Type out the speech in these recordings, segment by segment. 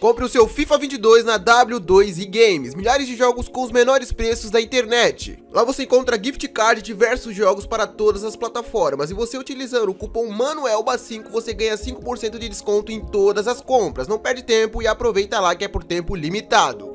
Compre o seu FIFA 22 na W2 e Games, milhares de jogos com os menores preços da internet. Lá você encontra gift card e diversos jogos para todas as plataformas e você utilizando o cupom MANUELBA5 você ganha 5% de desconto em todas as compras. Não perde tempo e aproveita lá que é por tempo limitado.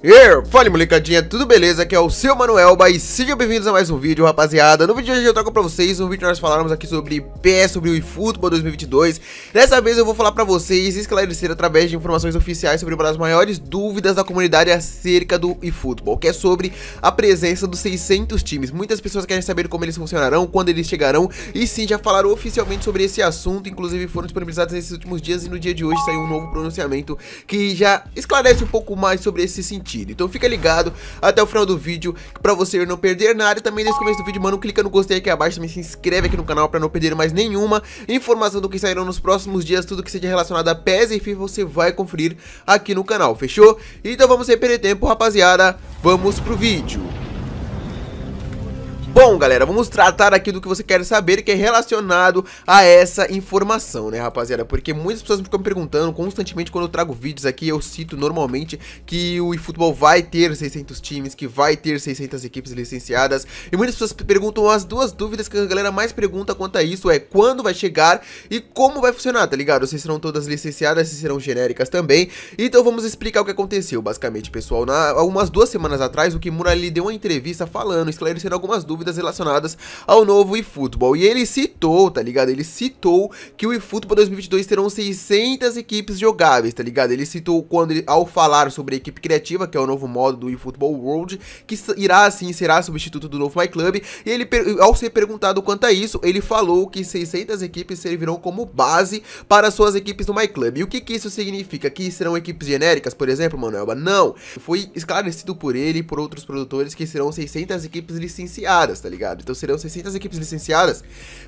Ei, Fala molecadinha, tudo beleza? Aqui é o seu Manuel e sejam bem-vindos a mais um vídeo, rapaziada. No vídeo de hoje eu trago pra vocês um vídeo que nós falamos aqui sobre PES, sobre o eFootball 2022. Dessa vez eu vou falar pra vocês e esclarecer através de informações oficiais sobre uma das maiores dúvidas da comunidade acerca do eFootball, que é sobre a presença dos 600 times. Muitas pessoas querem saber como eles funcionarão, quando eles chegarão e sim, já falaram oficialmente sobre esse assunto, inclusive foram disponibilizados nesses últimos dias e no dia de hoje saiu um novo pronunciamento que já esclarece um pouco mais sobre esse sentido sentido. Então fica ligado até o final do vídeo para você não perder nada. E também nesse começo do vídeo, mano, clica no gostei aqui abaixo, também se inscreve aqui no canal para não perder mais nenhuma informação do que sairão nos próximos dias, tudo que seja relacionado a PES e você vai conferir aqui no canal, fechou? Então vamos sem perder tempo, rapaziada, vamos pro vídeo. Bom, galera, vamos tratar aqui do que você quer saber, que é relacionado a essa informação, né, rapaziada? Porque muitas pessoas ficam me perguntando constantemente quando eu trago vídeos aqui, eu cito normalmente que o eFootball vai ter 600 times, que vai ter 600 equipes licenciadas, e muitas pessoas perguntam as duas dúvidas que a galera mais pergunta quanto a isso, é quando vai chegar e como vai funcionar, tá ligado? Se serão todas licenciadas, se serão genéricas também, então vamos explicar o que aconteceu, basicamente, pessoal. Na, algumas duas semanas atrás, o Kimura, ali deu uma entrevista falando, esclarecendo algumas dúvidas dúvidas relacionadas ao novo eFootball. E ele citou, tá ligado? Ele citou que o eFootball 2022 terão 600 equipes jogáveis, tá ligado? Ele citou quando ele, ao falar sobre a equipe criativa, que é o novo modo do eFootball World, que irá assim será substituto do novo MyClub, e ele ao ser perguntado quanto a isso, ele falou que 600 equipes servirão como base para suas equipes no MyClub. E o que que isso significa? Que serão equipes genéricas, por exemplo, Manoelba? Não. Foi esclarecido por ele e por outros produtores que serão 600 equipes licenciadas licenciadas, tá ligado? Então serão 600 equipes licenciadas.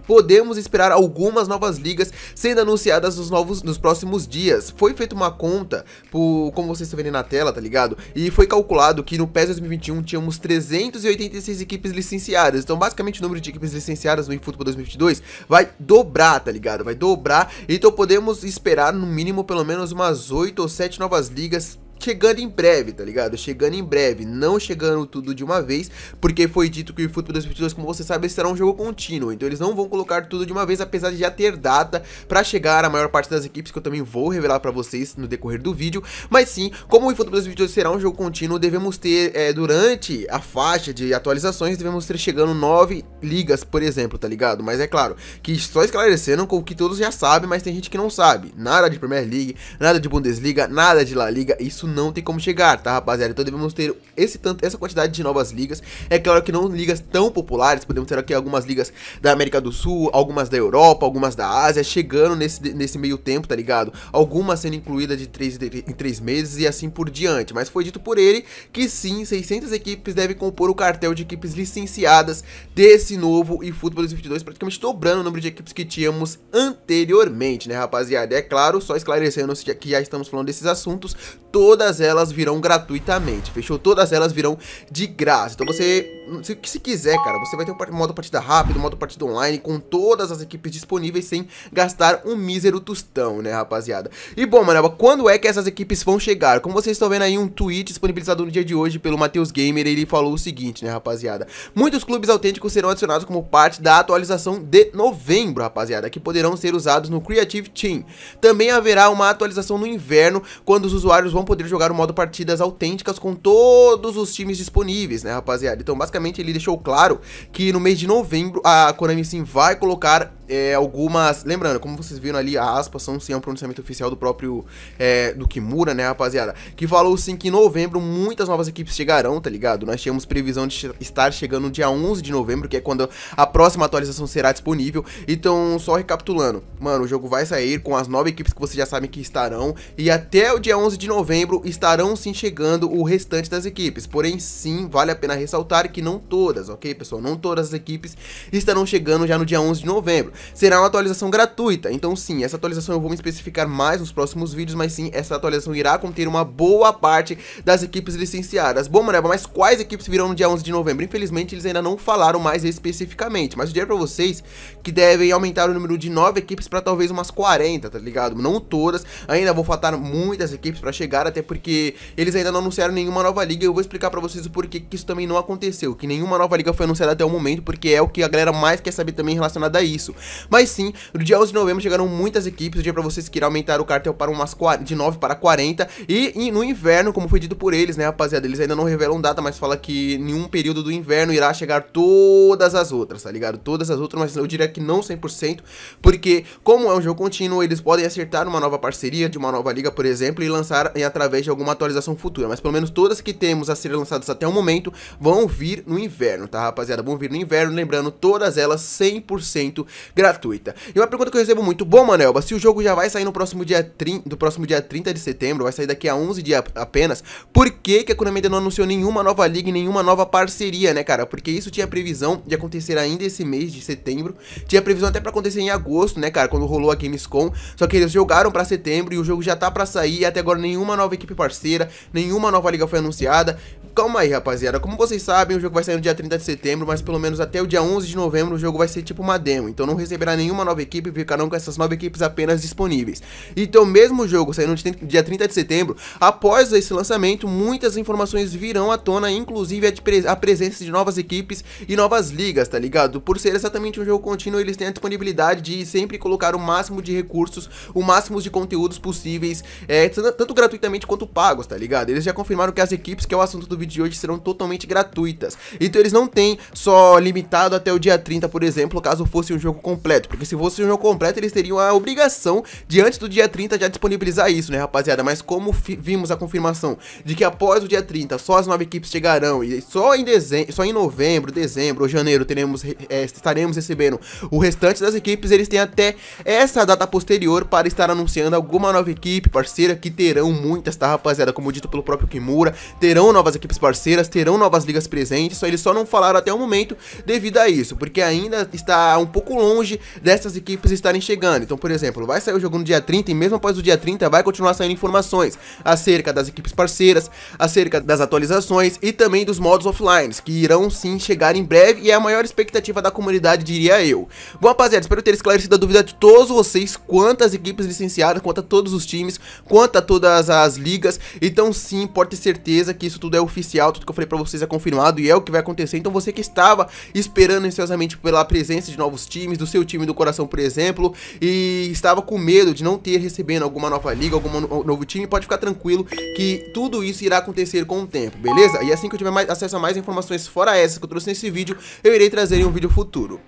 Podemos esperar algumas novas ligas sendo anunciadas nos, novos, nos próximos dias. Foi feita uma conta, por, como vocês estão vendo na tela, tá ligado? E foi calculado que no PES 2021 tínhamos 386 equipes licenciadas. Então basicamente o número de equipes licenciadas no eFootball 2022 vai dobrar, tá ligado? Vai dobrar. Então podemos esperar no mínimo pelo menos umas 8 ou 7 novas ligas chegando em breve, tá ligado? Chegando em breve, não chegando tudo de uma vez, porque foi dito que o Futebol 2022, como você sabe, será um jogo contínuo, então eles não vão colocar tudo de uma vez, apesar de já ter data para chegar a maior parte das equipes, que eu também vou revelar para vocês no decorrer do vídeo, mas sim, como o Futebol 2022 será um jogo contínuo, devemos ter, é, durante a faixa de atualizações, devemos ter chegando nove ligas, por exemplo, tá ligado? Mas é claro, que só esclarecendo com o que todos já sabem, mas tem gente que não sabe, nada de Premier League, nada de Bundesliga, nada de La Liga, isso não tem como chegar, tá rapaziada? Então devemos ter esse tanto, essa quantidade de novas ligas. É claro que não ligas tão populares, podemos ter aqui algumas ligas da América do Sul, algumas da Europa, algumas da Ásia, chegando nesse, nesse meio tempo, tá ligado? Algumas sendo incluídas de 3 em 3 meses e assim por diante. Mas foi dito por ele que sim, 600 equipes devem compor o cartel de equipes licenciadas desse novo e futebol 2022, praticamente dobrando o número de equipes que tínhamos anteriormente, né rapaziada? É claro, só esclarecendo que já estamos falando desses assuntos, todas elas virão gratuitamente, fechou? Todas elas virão de graça. Então você, se, se quiser, cara, você vai ter um modo partida rápido, modo partida online, com todas as equipes disponíveis sem gastar um mísero tostão, né, rapaziada? E bom, mano, quando é que essas equipes vão chegar? Como vocês estão vendo aí, um tweet disponibilizado no dia de hoje pelo Matheus Gamer, ele falou o seguinte, né, rapaziada? Muitos clubes autênticos serão adicionados como parte da atualização de novembro, rapaziada, que poderão ser usados no Creative Team. Também haverá uma atualização no inverno, quando os usuários vão vão poder jogar o modo partidas autênticas com todos os times disponíveis, né, rapaziada? Então, basicamente, ele deixou claro que no mês de novembro a Konami sim vai colocar é, algumas. Lembrando, como vocês viram ali, a aspas são sim é um pronunciamento oficial do próprio é, do Kimura, né, rapaziada? Que falou sim que em novembro muitas novas equipes chegarão, tá ligado? Nós tínhamos previsão de estar chegando no dia 11 de novembro, que é quando a próxima atualização será disponível. Então, só recapitulando, mano, o jogo vai sair com as nove equipes que vocês já sabem que estarão. E até o dia 11 de novembro estarão sim chegando o restante das equipes. Porém, sim, vale a pena ressaltar que não todas, ok, pessoal? Não todas as equipes estarão chegando já no dia 11 de novembro será uma atualização gratuita. Então sim, essa atualização eu vou me especificar mais nos próximos vídeos, mas sim, essa atualização irá conter uma boa parte das equipes licenciadas. Bom, Maneba, mas quais equipes virão no dia 11 de novembro? Infelizmente, eles ainda não falaram mais especificamente, mas eu diria pra vocês que devem aumentar o número de 9 equipes pra talvez umas 40, tá ligado? Não todas, ainda vou faltar muitas equipes pra chegar, até porque eles ainda não anunciaram nenhuma nova liga, eu vou explicar pra vocês o porquê que isso também não aconteceu, que nenhuma nova liga foi anunciada até o momento, porque é o que a galera mais quer saber também relacionada a isso. Mas sim, no dia 11 de novembro chegaram muitas equipes, o dia para vocês que aumentar o cartel para umas 40, de 9 para 40 e, e, no inverno, como foi dito por eles, né, rapaziada, eles ainda não revelam data, mas fala que nenhum período do inverno irá chegar todas as outras, tá ligado? Todas as outras, mas eu diria que não 100%, porque como é um jogo contínuo, eles podem acertar uma nova parceria de uma nova liga, por exemplo, e lançar e através de alguma atualização futura, mas pelo menos todas que temos a ser lançadas até o momento vão vir no inverno, tá, rapaziada? Vão vir no inverno, lembrando, todas elas 100% gratuita. E uma pergunta que eu recebo muito, bom, Manelba, se o jogo já vai sair no próximo dia, trin... do próximo dia 30 de setembro, vai sair daqui a 11 dias apenas, por que, que a Konami ainda não anunciou nenhuma nova liga e nenhuma nova parceria, né, cara? Porque isso tinha previsão de acontecer ainda esse mês de setembro, tinha previsão até pra acontecer em agosto, né, cara, quando rolou a Gamescom, só que eles jogaram pra setembro e o jogo já tá pra sair e até agora nenhuma nova equipe parceira, nenhuma nova liga foi anunciada, calma aí, rapaziada. Como vocês sabem, o jogo vai sair no dia 30 de setembro, mas pelo menos até o dia 11 de novembro o jogo vai ser tipo uma demo. Então não receberá nenhuma nova equipe, ficarão com essas nove equipes apenas disponíveis. Então mesmo o jogo saindo no dia 30 de setembro, após esse lançamento, muitas informações virão à tona, inclusive a, pre a presença de novas equipes e novas ligas, tá ligado? Por ser exatamente um jogo contínuo, eles têm a disponibilidade de sempre colocar o máximo de recursos, o máximo de conteúdos possíveis, é, tanto gratuitamente quanto pagos, tá ligado? Eles já confirmaram que as equipes, que é o assunto do vídeo de hoje serão totalmente gratuitas. Então eles não têm só limitado até o dia 30, por exemplo, caso fosse um jogo completo. Porque se fosse um jogo completo, eles teriam a obrigação de antes do dia 30 já disponibilizar isso, né, rapaziada? Mas como vimos a confirmação de que após o dia 30 só as nove equipes chegarão e só em, dezembro, só em novembro, dezembro ou janeiro teremos, é, estaremos recebendo o restante das equipes, eles têm até essa data posterior para estar anunciando alguma nova equipe parceira que terão muitas, tá, rapaziada? Como dito pelo próprio Kimura, terão novas equipes equipes parceiras terão novas ligas presentes, só eles só não falaram até o momento devido a isso, porque ainda está um pouco longe dessas equipes estarem chegando. Então, por exemplo, vai sair o jogo no dia 30 e mesmo após o dia 30 vai continuar saindo informações acerca das equipes parceiras, acerca das atualizações e também dos modos offline, que irão sim chegar em breve e é a maior expectativa da comunidade, diria eu. Bom, rapaziada, espero ter esclarecido a dúvida de todos vocês quantas equipes licenciadas, quanto a todos os times, quanto a todas as ligas. Então, sim, pode ter certeza que isso tudo é oficial oficial, tudo que eu falei pra vocês é confirmado e é o que vai acontecer. Então você que estava esperando ansiosamente pela presença de novos times, do seu time do coração, por exemplo, e estava com medo de não ter recebendo alguma nova liga, algum novo time, pode ficar tranquilo que tudo isso irá acontecer com o tempo, beleza? E assim que eu tiver mais, acesso a mais informações fora essas que eu trouxe nesse vídeo, eu irei trazer em um vídeo futuro.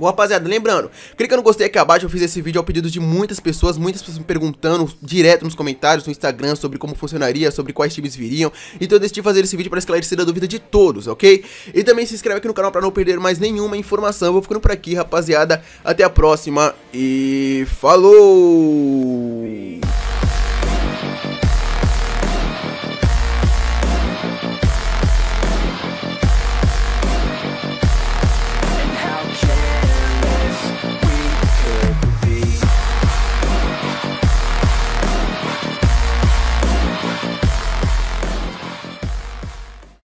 Bom, rapaziada, lembrando, clica no gostei aqui abaixo, eu fiz esse vídeo ao pedido de muitas pessoas, muitas pessoas me perguntando direto nos comentários, no Instagram, sobre como funcionaria, sobre quais times viriam, então eu decidi fazer esse vídeo para esclarecer a dúvida de todos, ok? E também se inscreve aqui no canal para não perder mais nenhuma informação, eu vou ficando por aqui, rapaziada, até a próxima e falou!